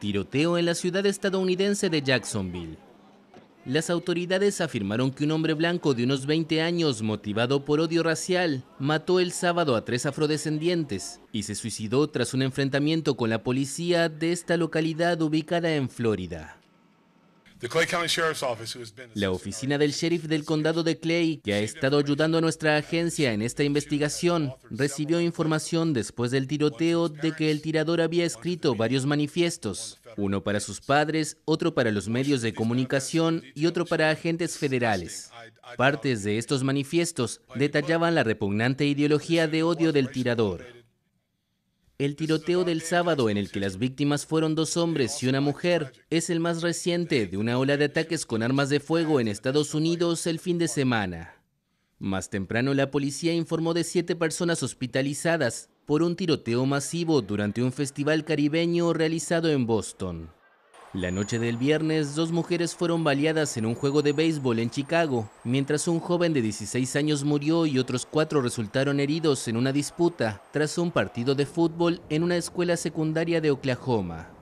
Tiroteo en la ciudad estadounidense de Jacksonville. Las autoridades afirmaron que un hombre blanco de unos 20 años, motivado por odio racial, mató el sábado a tres afrodescendientes y se suicidó tras un enfrentamiento con la policía de esta localidad ubicada en Florida. La oficina del sheriff del condado de Clay, que ha estado ayudando a nuestra agencia en esta investigación, recibió información después del tiroteo de que el tirador había escrito varios manifiestos, uno para sus padres, otro para los medios de comunicación y otro para agentes federales. Partes de estos manifiestos detallaban la repugnante ideología de odio del tirador. El tiroteo del sábado en el que las víctimas fueron dos hombres y una mujer es el más reciente de una ola de ataques con armas de fuego en Estados Unidos el fin de semana. Más temprano la policía informó de siete personas hospitalizadas por un tiroteo masivo durante un festival caribeño realizado en Boston. La noche del viernes, dos mujeres fueron baleadas en un juego de béisbol en Chicago, mientras un joven de 16 años murió y otros cuatro resultaron heridos en una disputa tras un partido de fútbol en una escuela secundaria de Oklahoma.